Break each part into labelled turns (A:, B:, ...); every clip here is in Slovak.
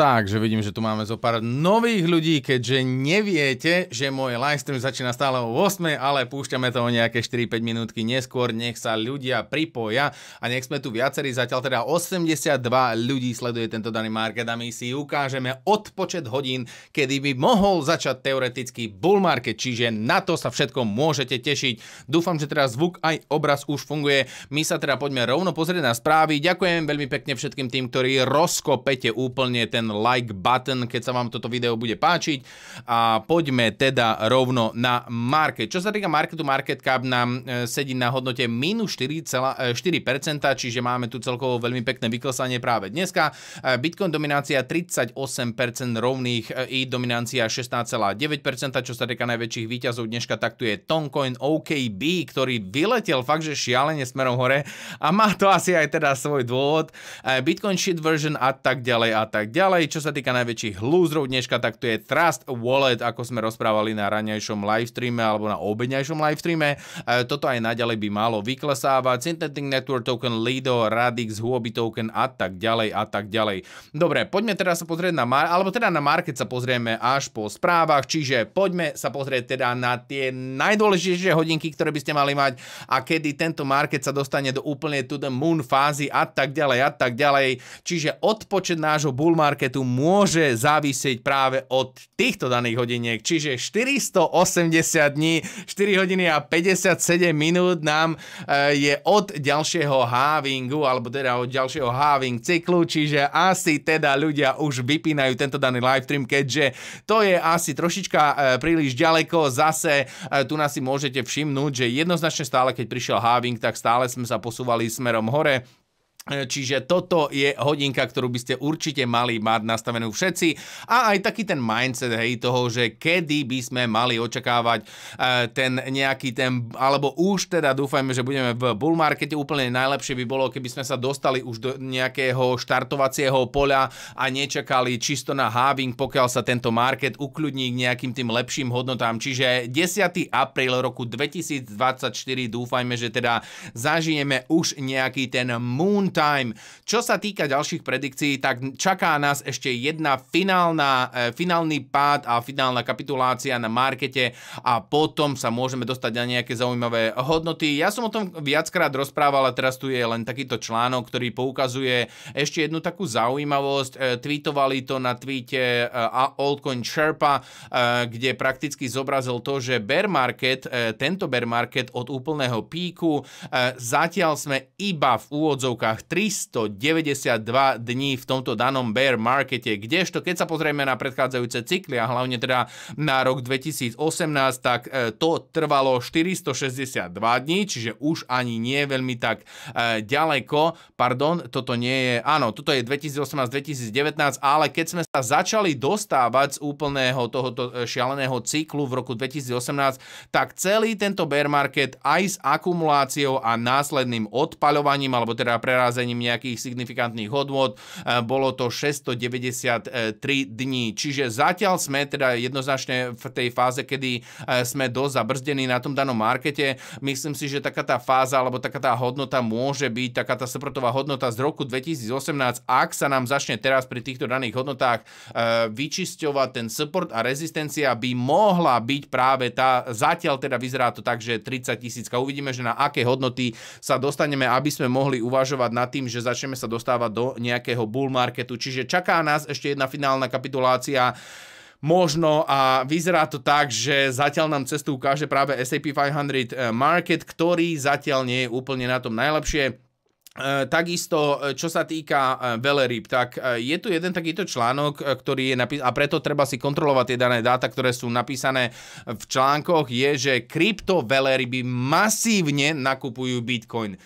A: tak, že vidím, že tu máme zo pár nových ľudí, keďže neviete, že môj livestream začína stále o 8, ale púšťame to o nejaké 4-5 minútky neskôr, nech sa ľudia pripoja a nech sme tu viacerí, zatiaľ teda 82 ľudí sleduje tento daný market a my si ukážeme odpočet hodín, kedy by mohol začať teoretický bull market, čiže na to sa všetko môžete tešiť. Dúfam, že teraz zvuk aj obraz už funguje. My sa teda poďme rovno pozrieť na správy. Ďakujem veľmi pekne všetkým tým, ktorí rozkopete úplne ten like button, keď sa vám toto video bude páčiť. A poďme teda rovno na market. Čo sa týka marketu, market cap nám e, sedí na hodnote minus 4,4%, e, čiže máme tu celkovo veľmi pekné vyklesanie práve dneska. E, Bitcoin dominácia 38% rovných, i dominancia 16,9%, čo sa týka najväčších výťazov dneška, tak tu je Toncoin OKB, ktorý vyletel fakt, že šialene smerom hore a má to asi aj teda svoj dôvod. Bitcoin shit version a tak ďalej a tak ďalej. Ďalej, čo sa týka najväčších hlúzrov dneška, tak to je Trust Wallet, ako sme rozprávali na ranejšom livestreame alebo na obeňajšom livestreame. E, toto aj naďalej by malo vyklesávať. Synthetic Network Token, Lido, Radix, Huobi Token a tak ďalej a tak ďalej. Dobre, poďme teraz sa pozrieť na, alebo teda na market sa pozrieme až po správach, čiže poďme sa pozrieť teda na tie najdôležitejšie hodinky, ktoré by ste mali mať a kedy tento market sa dostane do úplne to the moon fázy a tak ďalej a tak ďalej. Čiže odpočet nášho bull market marketu môže závisieť práve od týchto daných hodiniek. Čiže 480 dní, 4 hodiny a 57 minút nám e, je od ďalšieho halvingu, alebo teda od ďalšieho halving cyklu, čiže asi teda ľudia už vypínajú tento daný live stream, keďže to je asi trošička e, príliš ďaleko. Zase e, tu nás si môžete všimnúť, že jednoznačne stále, keď prišiel halving, tak stále sme sa posúvali smerom hore E, čiže toto je hodinka, ktorú by ste určite mali mať nastavenú všetci. A aj taký ten mindset, hej, toho, že kedy by sme mali očakávať e, ten nejaký ten, alebo už teda dúfajme, že budeme v bull markete. Úplne najlepšie by bolo, keby sme sa dostali už do nejakého štartovacieho poľa a nečakali čisto na halving, pokiaľ sa tento market ukľudní k nejakým tým lepším hodnotám. Čiže 10. apríl roku 2024 dúfajme, že teda zažijeme už nejaký ten moon Time. Čo sa týka ďalších predikcií, tak čaká nás ešte jedna finálna, e, finálny pád a finálna kapitulácia na markete a potom sa môžeme dostať na nejaké zaujímavé hodnoty. Ja som o tom viackrát rozprával a teraz tu je len takýto článok, ktorý poukazuje ešte jednu takú zaujímavosť. E, tweetovali to na tweete e, Altcoin Sherpa, e, kde prakticky zobrazil to, že bear market, e, tento bear market od úplného píku, e, zatiaľ sme iba v úvodzovkách dolároch 392 dní v tomto danom bear markete, kdežto keď sa pozrieme na predchádzajúce cykly a hlavne teda na rok 2018, tak e, to trvalo 462 dní, čiže už ani nie veľmi tak e, ďaleko. Pardon, toto nie je, áno, toto je 2018-2019, ale keď sme sa začali dostávať z úplného tohoto e, šialeného cyklu v roku 2018, tak celý tento bear market aj s akumuláciou a následným odpaľovaním, alebo teda preraz zmrazením nejakých signifikantných hodnot. E, bolo to 693 dní. Čiže zatiaľ sme teda jednoznačne v tej fáze, kedy e, sme dosť zabrzdení na tom danom markete. Myslím si, že taká tá fáza alebo taká tá hodnota môže byť, taká tá seprotová hodnota z roku 2018, ak sa nám začne teraz pri týchto daných hodnotách e, vyčisťovať ten support a rezistencia by mohla byť práve tá, zatiaľ teda vyzerá to tak, že 30 tisícka. Uvidíme, že na aké hodnoty sa dostaneme, aby sme mohli uvažovať na nad tým, že začneme sa dostávať do nejakého bull marketu. Čiže čaká nás ešte jedna finálna kapitulácia možno a vyzerá to tak, že zatiaľ nám cestu ukáže práve SAP 500 eh, Market, ktorý zatiaľ nie je úplne na tom najlepšie. Eh, takisto, eh, čo sa týka veleryb, tak je tu jeden takýto článok, ktorý je napísaný, a preto treba si kontrolovať tie dané dáta, ktoré sú napísané v článkoch, je, že krypto veleryby masívne nakupujú Bitcoin.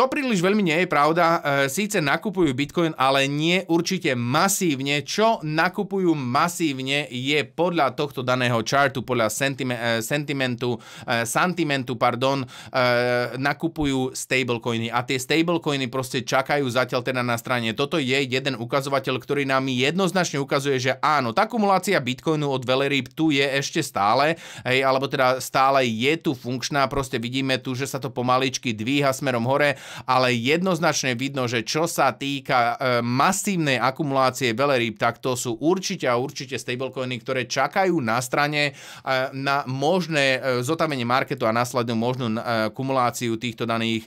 A: To príliš veľmi nie je pravda. E, síce nakupujú Bitcoin, ale nie určite masívne. Čo nakupujú masívne je podľa tohto daného chartu, podľa e, sentimentu, e, sentimentu, pardon, nakupujú stablecoiny. A tie stablecoiny proste čakajú zatiaľ teda na strane. Toto je jeden ukazovateľ, ktorý nám jednoznačne ukazuje, že áno, tá kumulácia Bitcoinu od Veleryb tu je ešte stále, alebo teda stále je tu funkčná, proste vidíme tu, že sa to pomaličky dvíha smerom hore ale jednoznačne vidno, že čo sa týka e, masívnej akumulácie veleríb, tak to sú určite a určite stablecoiny, ktoré čakajú na strane e, na možné e, zotavenie marketu a následnú možnú kumuláciu týchto daných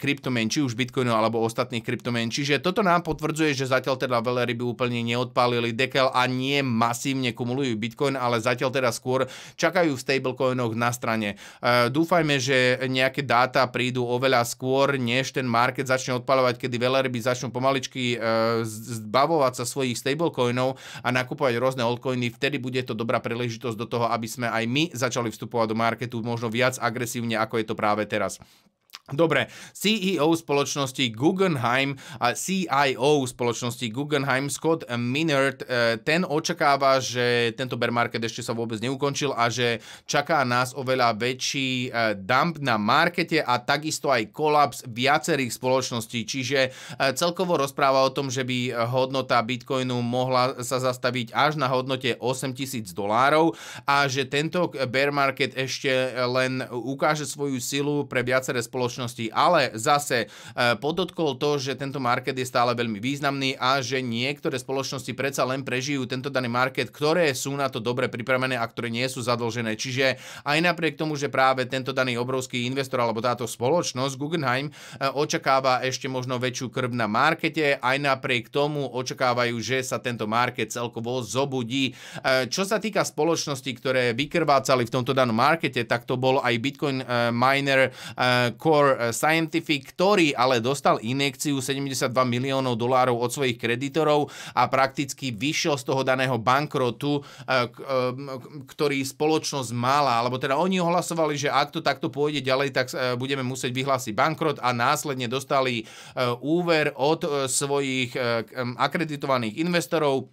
A: kryptomien, či už bitcoinu alebo ostatných kryptomien. Čiže toto nám potvrdzuje, že zatiaľ teda veleryby úplne neodpálili dekel a nie masívne kumulujú bitcoin, ale zatiaľ teda skôr čakajú v stablecoinoch na strane. Dúfajme, že nejaké dáta prídu oveľa skôr, než ten market začne odpalovať, kedy veľa ryby začnú pomaličky e, zbavovať sa svojich stablecoinov a nakupovať rôzne altcoiny, vtedy bude to dobrá príležitosť do toho, aby sme aj my začali vstupovať do marketu možno viac agresívne, ako je to práve teraz. Dobre, CEO spoločnosti Guggenheim a CIO spoločnosti Guggenheim Scott Minard, eh, ten očakáva, že tento bear market ešte sa vôbec neukončil a že čaká nás oveľa väčší eh, dump na markete a takisto aj kolaps viacerých spoločností. Čiže eh, celkovo rozpráva o tom, že by hodnota Bitcoinu mohla sa zastaviť až na hodnote 8000 dolárov a že tento bear market ešte len ukáže svoju silu pre viaceré spoločnosti spoločnosti, ale zase e, podotkol to, že tento market je stále veľmi významný a že niektoré spoločnosti predsa len prežijú tento daný market, ktoré sú na to dobre pripravené a ktoré nie sú zadlžené. Čiže aj napriek tomu, že práve tento daný obrovský investor alebo táto spoločnosť Guggenheim e, očakáva ešte možno väčšiu krv na markete, aj napriek tomu očakávajú, že sa tento market celkovo zobudí. E, čo sa týka spoločnosti, ktoré vykrvácali v tomto danom markete, tak to bol aj Bitcoin miner Core Stanford eh, Scientific, ktorý ale dostal injekciu 72 miliónov dolárov od svojich kreditorov a prakticky vyšiel z toho daného bankrotu, eh, eh, ktorý spoločnosť mala, alebo teda oni ohlasovali, že ak to takto pôjde ďalej, tak budeme musieť vyhlásiť bankrot a následne dostali úver od svojich akreditovaných investorov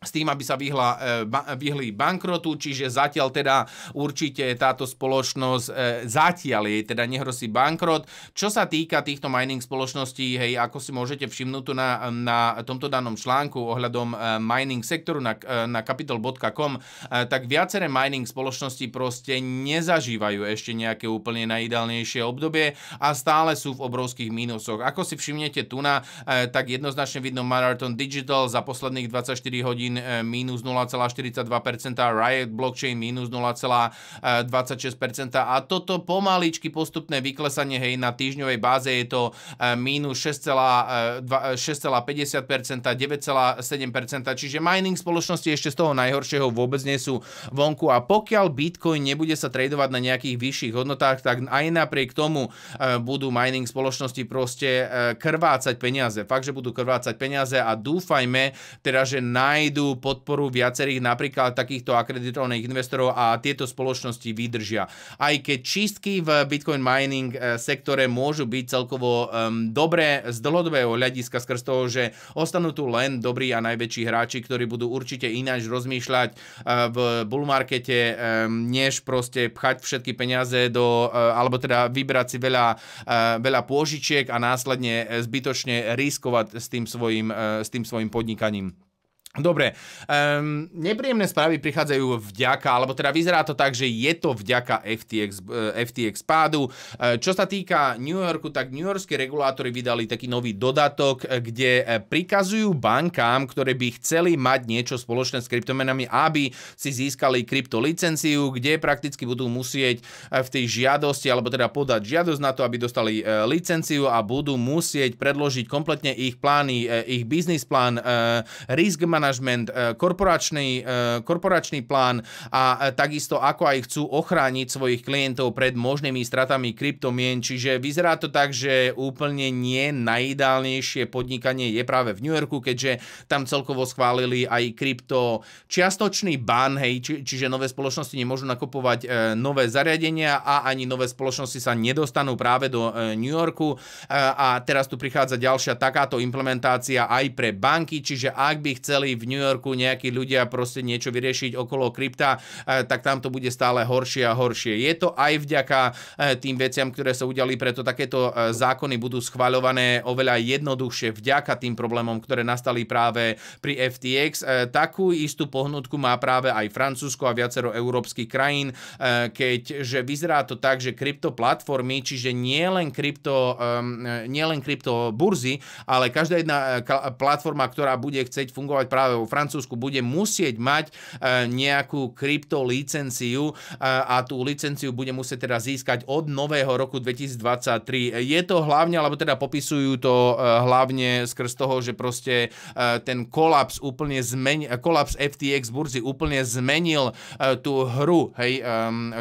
A: s tým, aby sa vyhla, e, vyhli bankrotu, čiže zatiaľ teda určite táto spoločnosť, e, zatiaľ jej teda nehrosí bankrot. Čo sa týka týchto mining spoločností, hej, ako si môžete všimnúť tu na, na tomto danom článku ohľadom e, mining sektoru na, na capital.com, tak viaceré mining spoločnosti proste nezažívajú ešte nejaké úplne najideálnejšie obdobie a stále sú v obrovských mínusoch. Ako si všimnete tu na, tak jednoznačne vidno Marathon Digital za posledných 24 hodín Origin eh, minus 0,42%, Riot Blockchain minus 0,26% a toto pomaličky postupné vyklesanie hej, na týždňovej báze je to eh, minus 6,50%, 9,7%, eh, čiže mining spoločnosti ešte z toho najhoršieho vôbec nie sú vonku a pokiaľ Bitcoin nebude sa tradovať na nejakých vyšších hodnotách, tak aj napriek tomu budú mining spoločnosti proste krvácať peniaze. Fakt, že budú krvácať peniaze a dúfajme teda, že nájdu nájdú podporu viacerých napríklad takýchto akreditovaných investorov a tieto spoločnosti vydržia. Aj keď čistky v Bitcoin mining eh, sektore môžu byť celkovo um, dobré z dlhodobého hľadiska skrz toho, že ostanú tu len dobrí a najväčší hráči, ktorí budú určite ináč rozmýšľať uh, v bull markete, um, než proste pchať všetky peniaze do, uh, alebo teda vybrať si veľa, uh, veľa pôžičiek a následne zbytočne riskovať s tým svojim, s tým svojim podnikaním. Dobre, um, nepríjemné správy prichádzajú vďaka, alebo teda vyzerá to tak, že je to vďaka FTX, eh, FTX pádu. Eh, čo sa týka New Yorku, tak New Yorkskí regulátori vydali taký nový dodatok, eh, kde prikazujú bankám, ktoré by chceli mať niečo spoločné s kryptomenami, aby si získali kryptolicenciu, kde prakticky budú musieť v tej žiadosti, alebo teda podať žiadosť na to, aby dostali licenciu a budú musieť predložiť kompletne ich plány, ich biznis plán, risk management, management, e, korporačný, e, korporačný plán a e, takisto ako aj chcú ochrániť svojich klientov pred možnými stratami kryptomien. Čiže vyzerá to tak, že úplne nie najideálnejšie podnikanie je práve v New Yorku, keďže tam celkovo schválili aj krypto čiastočný ban, hej, či, čiže nové spoločnosti nemôžu nakupovať e, nové zariadenia a ani nové spoločnosti sa nedostanú práve do e, New Yorku e, a teraz tu prichádza ďalšia takáto implementácia aj pre banky, čiže ak by chceli mali v New Yorku nejakí ľudia proste niečo vyriešiť okolo krypta, e, tak tam to bude stále horšie a horšie. Je to aj vďaka e, tým veciam, ktoré sa udiali, preto takéto e, zákony budú schvaľované oveľa jednoduchšie vďaka tým problémom, ktoré nastali práve pri FTX. Takú istú pohnutku má práve aj Francúzsko a viacero európskych krajín, keďže vyzerá to tak, že kryptoplatformy, čiže nie len krypto, nie len krypto burzy, ale každá jedna platforma, ktorá bude chcieť fungovať práve práve vo Francúzsku bude musieť mať e, nejakú krypto licenciu e, a tú licenciu bude musieť teda získať od nového roku 2023. Je to hlavne, alebo teda popisujú to e, hlavne skrz toho, že proste ten kolaps úplne zmenil, kolaps FTX burzy úplne zmenil tú hru, hej,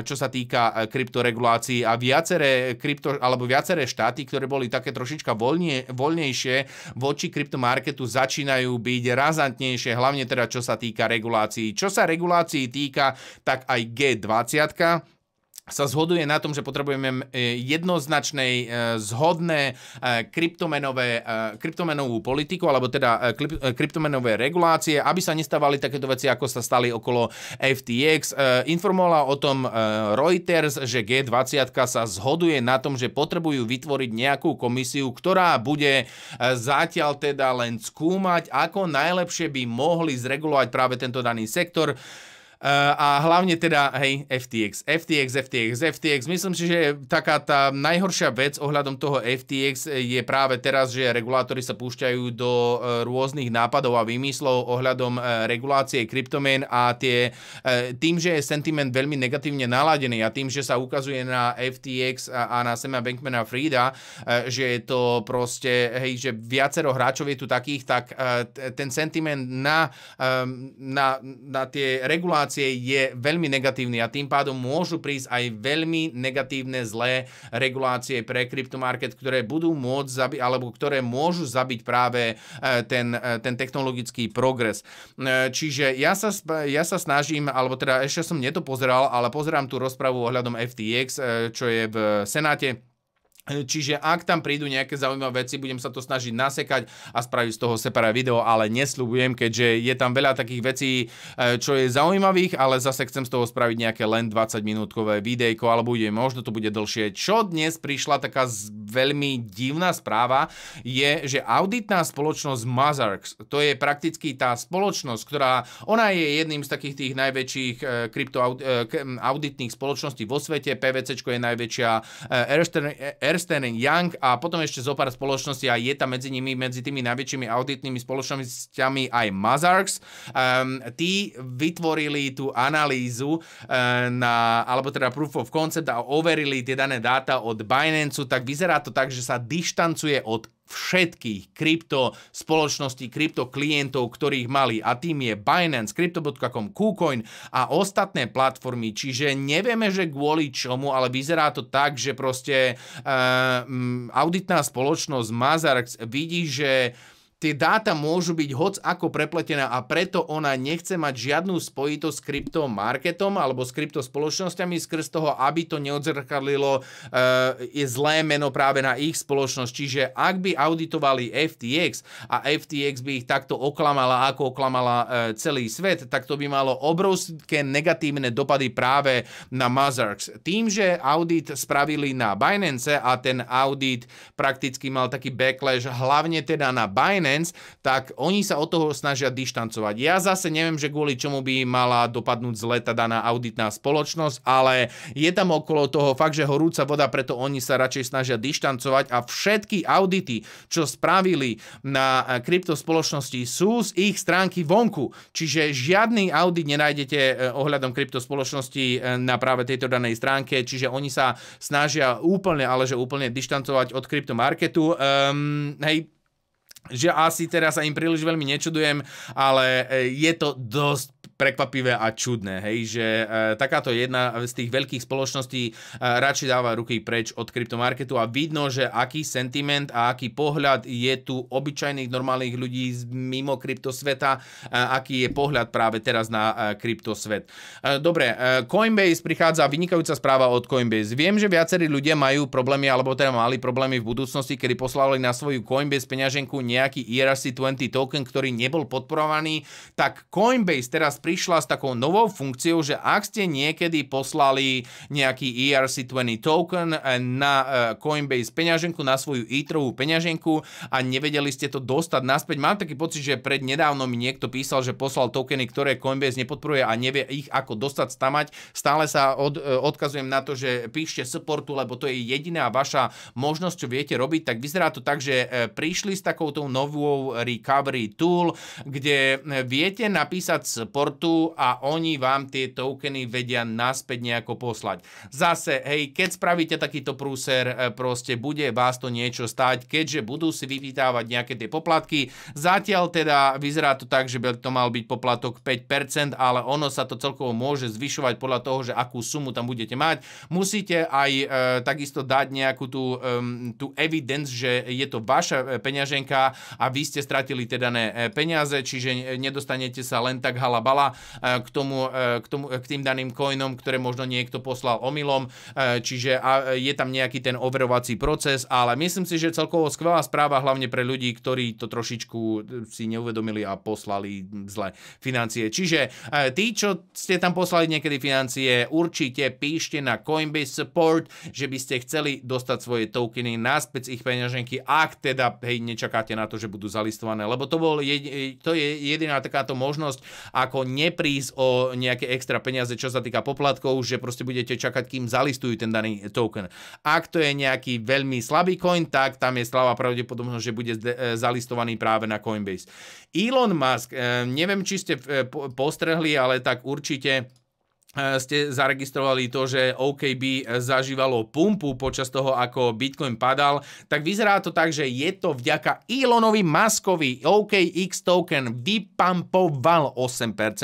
A: čo sa týka kryptoregulácií a viaceré krypto, alebo viaceré štáty, ktoré boli také trošička voľne, voľnejšie voči kryptomarketu začínajú byť razantne najvýznamnejšie, hlavne teda čo sa týka regulácií. Čo sa regulácií týka, tak aj G20, sa zhoduje na tom, že potrebujeme e, jednoznačnej, e, zhodné e, kryptomenové, kryptomenovú politiku, alebo teda kryptomenové regulácie, aby sa nestávali takéto veci, ako sa stali okolo FTX. Informovala o tom Reuters, že G20 sa zhoduje na tom, že potrebujú vytvoriť nejakú komisiu, ktorá bude zatiaľ teda len skúmať, ako najlepšie by mohli zregulovať práve tento daný sektor. Eh, a hlavne teda, hej, FTX. FTX, FTX, FTX. Myslím si, že taká tá najhoršia vec ohľadom toho FTX eh, je práve teraz, že regulátori sa púšťajú do eh, rôznych nápadov a výmyslov ohľadom regulácie kryptomen a tie, tým, že je sentiment veľmi negatívne naladený a tým, že sa ukazuje na FTX a na Sema Bankmana Frida, že je to proste, hej, že viacero hráčov je tu takých, tak ten sentiment na, na, na tie regulácie informácie je veľmi negatívny a tým pádom môžu prísť aj veľmi negatívne zlé regulácie pre kryptomarket, ktoré budú môcť zabiť, alebo ktoré môžu zabiť práve e, ten, e, ten technologický progres. E, čiže ja sa, ja sa snažím, alebo teda ešte som neto pozeral, ale pozerám tú rozpravu ohľadom FTX, čo je v Senáte. Čiže ak tam prídu nejaké zaujímavé veci, budem sa to snažiť nasekať a spraviť z toho separé video, ale nesľubujem, keďže je tam veľa takých vecí, e, čo je zaujímavých, ale zase chcem z toho spraviť nejaké len 20 minútkové videjko, alebo bude, možno to bude dlhšie. Čo dnes prišla taká veľmi divná správa, je, že auditná spoločnosť Mazarx, to je prakticky tá spoločnosť, ktorá, ona je jedným z takých tých najväčších e, kryptoauditných e, spoločností vo svete, PVC je najväčšia, Erster, Ernst Young a potom ešte zo pár spoločností a je tam medzi nimi, medzi tými najväčšími auditnými spoločnosťami aj Mazarks. Um, ehm, tí vytvorili tú analýzu uh, na, alebo teda proof of concept a overili tie dané dáta od Binance, tak vyzerá to tak, že sa dištancuje od všetkých krypto spoločností, krypto klientov, ktorých mali a tým je Binance, Crypto.com, KuCoin a ostatné platformy, čiže nevieme, že kvôli čomu, ale vyzerá to tak, že proste uh, auditná spoločnosť Mazarx vidí, že tie dáta môžu byť hoc ako prepletená a preto ona nechce mať žiadnu spojitosť s kryptomarketom alebo s kryptospoločnosťami skrz toho, aby to neodzrkadlilo e, zlé meno práve na ich spoločnosť. Čiže ak by auditovali FTX a FTX by ich takto oklamala, ako oklamala e, celý svet, tak to by malo obrovské negatívne dopady práve na Mazarks. Tým, že audit spravili na Binance a ten audit prakticky mal taký backlash hlavne teda na Binance, Binance, tak oni sa od toho snažia dištancovať. Ja zase neviem, že kvôli čomu by mala dopadnúť zle tá daná auditná spoločnosť, ale je tam okolo toho fakt, že horúca voda, preto oni sa radšej snažia dištancovať a všetky audity, čo spravili na eh, kryptospoločnosti sú z ich stránky vonku. Čiže žiadny audit nenájdete eh, ohľadom kryptospoločnosti eh, na práve tejto danej stránke, čiže oni sa snažia úplne, ale že úplne dištancovať od kryptomarketu. Um, hej, že asi teraz sa im príliš veľmi nečudujem, ale e, je to dosť prekvapivé a čudné, hej, že e, takáto jedna z tých veľkých spoločností e, radšej dáva ruky preč od kryptomarketu a vidno, že aký sentiment a aký pohľad je tu obyčajných normálnych ľudí z mimo kryptosveta, e, aký je pohľad práve teraz na e, kryptosvet. E, dobre, e, Coinbase prichádza vynikajúca správa od Coinbase. Viem, že viacerí ľudia majú problémy, alebo teda mali problémy v budúcnosti, kedy poslali na svoju Coinbase peňaženku nejaký ERC20 token, ktorý nebol podporovaný, tak Coinbase teraz pri prišla s takou novou funkciou, že ak ste niekedy poslali nejaký ERC20 token eh, na eh, Coinbase peňaženku, na svoju Ethereum peňaženku a nevedeli ste to dostať naspäť, mám taký pocit, že pred nedávno mi niekto písal, že poslal tokeny, ktoré Coinbase nepodporuje a nevie ich ako dostať stamať. Stále sa od, eh, odkazujem na to, že píšte supportu, lebo to je jediná vaša možnosť, čo viete robiť. Tak vyzerá to tak, že prišli s takouto novou recovery tool, kde viete napísať support kartu a oni vám tie tokeny vedia naspäť nejako poslať. Zase, hej, keď spravíte takýto prúser, e, proste bude vás to niečo stať, keďže budú si vyvítávať nejaké tie poplatky. Zatiaľ teda vyzerá to tak, že by to mal byť poplatok 5%, ale ono sa to celkovo môže zvyšovať podľa toho, že akú sumu tam budete mať. Musíte aj e, takisto dať nejakú tú, e, tú evidence, že je to vaša e, peňaženka a vy ste stratili teda ne e, peniaze, čiže nedostanete sa len tak halabala E, k, tomu, e, k, tomu, e, k tým daným coinom, ktoré možno niekto poslal omylom, čiže je tam nejaký ten overovací proces, ale myslím si, že celkovo skvelá správa hlavne pre ľudí, ktorí to trošičku si neuvedomili a poslali zle financie. Čiže tí, čo ste tam poslali niekedy financie, určite píšte na Coinbase Support, že by ste chceli dostať svoje tokeny naspäť z ich peňaženky, ak teda hej, nečakáte na to, že budú zalistované, lebo to, bol, to je jediná takáto možnosť, ako neprísť o nejaké extra peniaze, čo sa týka poplatkov, že proste budete čakať, kým zalistujú ten daný token. Ak to je nejaký veľmi slabý coin, tak tam je slava pravdepodobnosť, že bude e, zalistovaný práve na Coinbase. Elon Musk, e, neviem, či ste e, postrehli, ale tak určite E, ste zaregistrovali to, že OKB zažívalo pumpu počas toho, ako Bitcoin padal, tak vyzerá to tak, že je to vďaka Elonovi Muskovi. OKX token vypampoval 8%,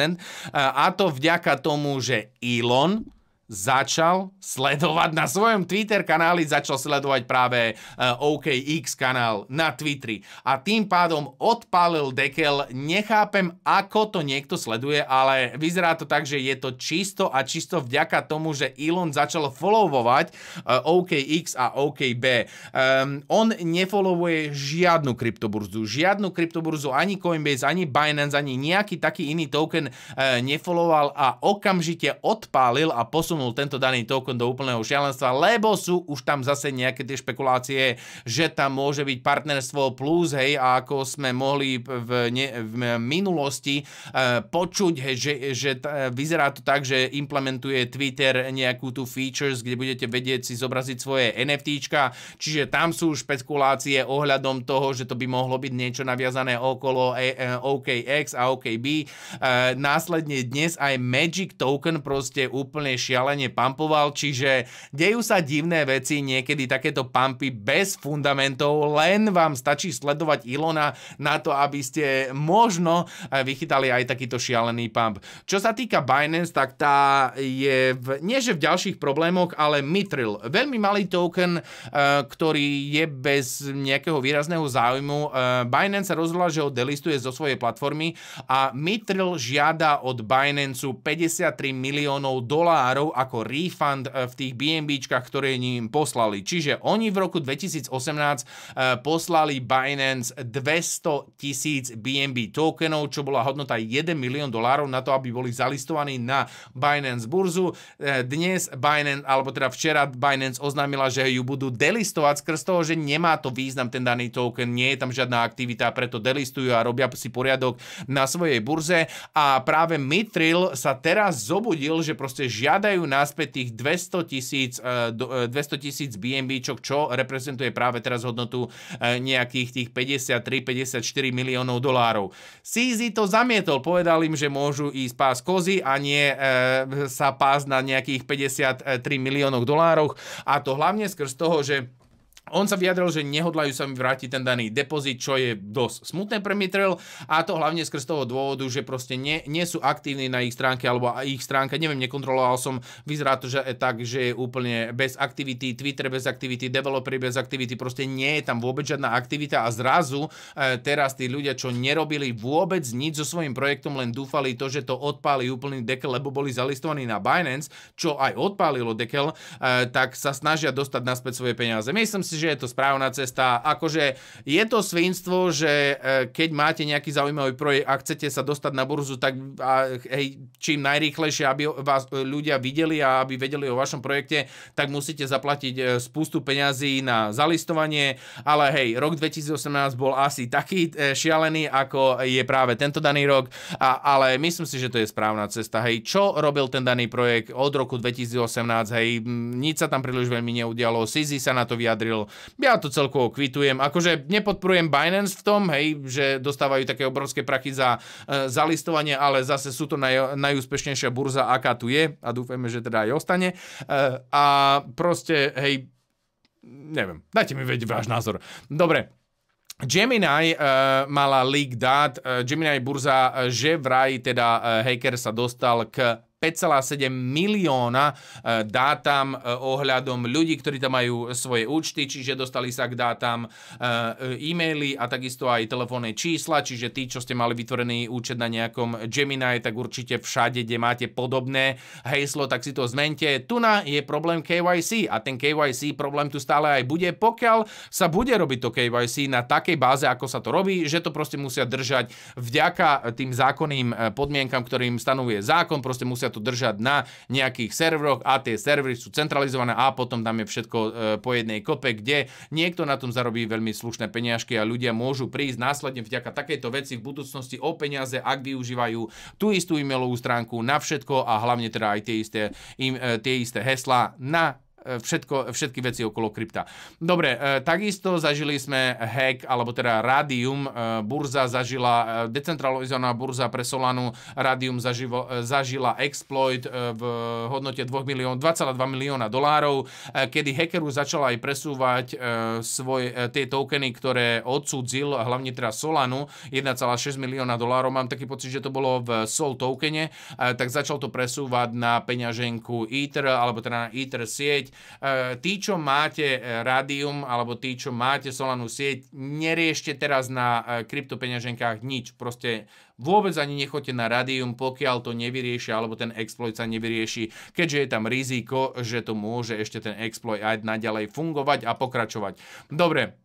A: e, a to vďaka tomu, že Elon začal sledovať na svojom Twitter kanáli, začal sledovať práve e, OKX kanál na Twitteri a tým pádom odpálil dekel. Nechápem, ako to niekto sleduje, ale vyzerá to tak, že je to čisto a čisto vďaka tomu, že Elon začal followovať e, OKX a OKB. Ehm, on nefollowuje žiadnu kryptoburzu, žiadnu kryptoburzu, ani Coinbase, ani Binance, ani nejaký taký iný token e, nefollowoval a okamžite odpálil a posunul posunul tento daný token do úplného šialenstva, lebo sú už tam zase nejaké tie špekulácie, že tam môže byť partnerstvo plus, hej, a ako sme mohli v, ne, v minulosti uh, počuť, hej, že, že t- eh, vyzerá to tak, že implementuje Twitter nejakú tú features, kde budete vedieť si zobraziť svoje NFTčka, čiže tam sú špekulácie ohľadom toho, že to by mohlo byť niečo naviazané okolo eh, OKX a OKB. Uh, následne dnes aj Magic Token proste úplne šialený šialene pumpoval, čiže dejú sa divné veci, niekedy takéto pampy bez fundamentov, len vám stačí sledovať Ilona na to, aby ste možno eh, vychytali aj takýto šialený pump. Čo sa týka Binance, tak tá je v, nie že v ďalších problémoch, ale Mithril. Veľmi malý token, eh, ktorý je bez nejakého výrazného záujmu. Eh, Binance sa rozhodla, že ho delistuje zo svojej platformy a Mithril žiada od Binance 53 miliónov dolárov, ako refund eh, v tých BNBčkách, ktoré ním poslali. Čiže oni v roku 2018 eh, poslali Binance 200 tisíc BNB tokenov, čo bola hodnota 1 milión dolárov na to, aby boli zalistovaní na Binance burzu. Eh, dnes Binance, alebo teda včera Binance oznámila, že ju budú delistovať skrz toho, že nemá to význam ten daný token, nie je tam žiadna aktivita, preto delistujú a robia si poriadok na svojej burze a práve Mitril sa teraz zobudil, že proste žiadajú náspäť tých 200 tisíc 200 e, e, tisíc BNB, čo reprezentuje práve teraz hodnotu e, nejakých tých 53-54 miliónov dolárov. CZ to zamietol, povedal im, že môžu ísť pás kozy a nie sa pás na nejakých 53 miliónov dolárov a to hlavne skrz toho, že on sa vyjadril, že nehodlajú sa mi vrátiť ten daný depozit, čo je dosť smutné pre Mitrel a to hlavne skrz toho dôvodu, že proste nie, nie sú aktívni na ich stránke alebo ich stránka, neviem, nekontroloval som, vyzerá to že, tak, že je úplne bez aktivity, Twitter bez aktivity, developery bez aktivity, proste nie je tam vôbec žiadna aktivita a zrazu e, teraz tí ľudia, čo nerobili vôbec nič so svojím projektom, len dúfali to, že to odpáli úplný dekel, lebo boli zalistovaní na Binance, čo aj odpálilo dekel, e, tak sa snažia dostať naspäť svoje peniaze. Myslím si, že že je to správna cesta. Akože je to svinstvo, že e, keď máte nejaký zaujímavý projekt a chcete sa dostať na burzu, tak a, hej, čím najrýchlejšie, aby vás e, ľudia videli a aby vedeli o vašom projekte, tak musíte zaplatiť e, spustu peňazí na zalistovanie, ale hej, rok 2018 bol asi taký šialený, ako je práve tento daný rok, a, ale myslím si, že to je správna cesta. Hej, čo robil ten daný projekt od roku 2018, hej, nič sa tam príliš veľmi neudialo, Sizi sa na to vyjadril, ja to celkovo kvitujem. Akože nepodporujem Binance v tom, hej, že dostávajú také obrovské prachy za, e, za listovanie, ale zase sú to naj, najúspešnejšia burza, aká tu je a dúfajme, že teda aj ostane. E, a proste, hej, neviem, dajte mi vedieť váš názor. Dobre, Gemini e, mala leak dát, e, Gemini burza, e, že vraj teda e, hacker sa dostal k 5,7 milióna e, dátam e, ohľadom ľudí, ktorí tam majú svoje účty, čiže dostali sa k dátam e, e-maily a takisto aj telefónne čísla, čiže tí, čo ste mali vytvorený účet na nejakom Gemini, tak určite všade, kde máte podobné heslo, tak si to zmente. Tuna je problém KYC a ten KYC problém tu stále aj bude, pokiaľ sa bude robiť to KYC na takej báze, ako sa to robí, že to proste musia držať vďaka tým zákonným podmienkam, ktorým stanovuje zákon, proste musia to držať na nejakých serveroch a tie servery sú centralizované a potom tam je všetko e, po jednej kope, kde niekto na tom zarobí veľmi slušné peniažky a ľudia môžu prísť následne vďaka takejto veci v budúcnosti o peniaze, ak využívajú tú istú e-mailovú stránku na všetko a hlavne teda aj tie isté, im, e, tie isté hesla na E, všetko, všetky veci okolo krypta. Dobre, e, takisto zažili sme hack, alebo teda Radium, e, burza zažila, decentralizovaná burza pre Solanu, Radium zaživo, zažila exploit v hodnote 2 milión, 2,2 milióna dolárov, kedy hackeru začala aj presúvať svoje, tie tokeny, ktoré odsudzil, hlavne teda Solanu, 1,6 milióna dolárov, mám taký pocit, že to bolo v Sol tokene, tak začal to presúvať na peňaženku Ether, alebo teda na Ether sieť, Eh, tí, čo máte eh, Radium alebo tí, čo máte Solanú sieť, neriešte teraz na eh, kryptopeňaženkách nič. Proste vôbec ani nechoďte na Radium, pokiaľ to nevyriešia alebo ten exploit sa nevyrieši, keďže je tam riziko, že to môže ešte ten exploit aj naďalej fungovať a pokračovať. Dobre,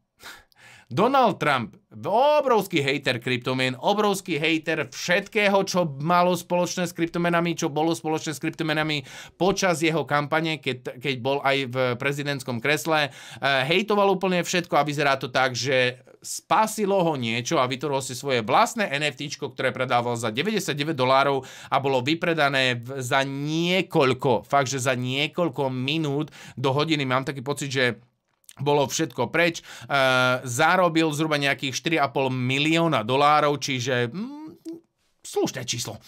A: Donald Trump, obrovský hejter kryptomien, obrovský hejter všetkého, čo malo spoločné s kryptomenami, čo bolo spoločné s kryptomenami počas jeho kampane, keď, keď bol aj v prezidentskom kresle. E, hejtoval úplne všetko a vyzerá to tak, že spasilo ho niečo a vytvoril si svoje vlastné NFT, ktoré predával za 99 dolárov a bolo vypredané za niekoľko, fakt, že za niekoľko minút do hodiny. Mám taký pocit, že bolo všetko preč. E, zarobil zhruba nejakých 4,5 milióna dolárov, čiže mm, slušné číslo.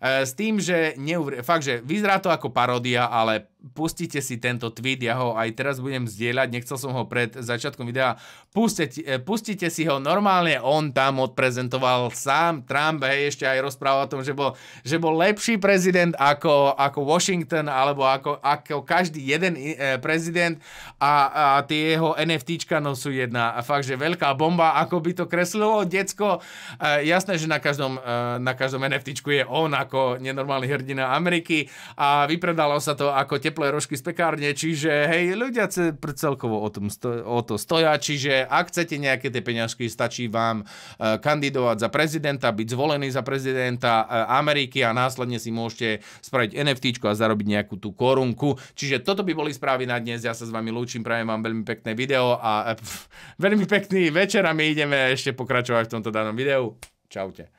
A: E, s tým, že neuver... fakt, že vyzerá to ako paródia, ale pustite si tento tweet, ja ho aj teraz budem zdieľať, nechcel som ho pred začiatkom videa, pustite, e, pustite si ho, normálne on tam odprezentoval sám Trump, hej, ešte aj rozprával o tom, že bol, že bol lepší prezident ako, ako Washington, alebo ako, ako každý jeden e, prezident a, a tie jeho NFTčka no sú jedna, fakt, že veľká bomba, ako by to kreslilo decko, e, jasné, že na každom, e, na každom NFTčku je on ako nenormálny hrdina Ameriky a vypredalo sa to ako teplé rožky z pekárne, čiže hej, ľudia celkovo o, tom sto, o to stoja, čiže ak chcete nejaké tie peňažky, stačí vám eh, kandidovať za prezidenta, byť zvolený za prezidenta eh, Ameriky a následne si môžete spraviť NFT a zarobiť nejakú tú korunku. Čiže toto by boli správy na dnes, ja sa s vami lúčim, prajem vám veľmi pekné video a eh, pf, veľmi pekný večer a my ideme ešte pokračovať v tomto danom videu. Čaute.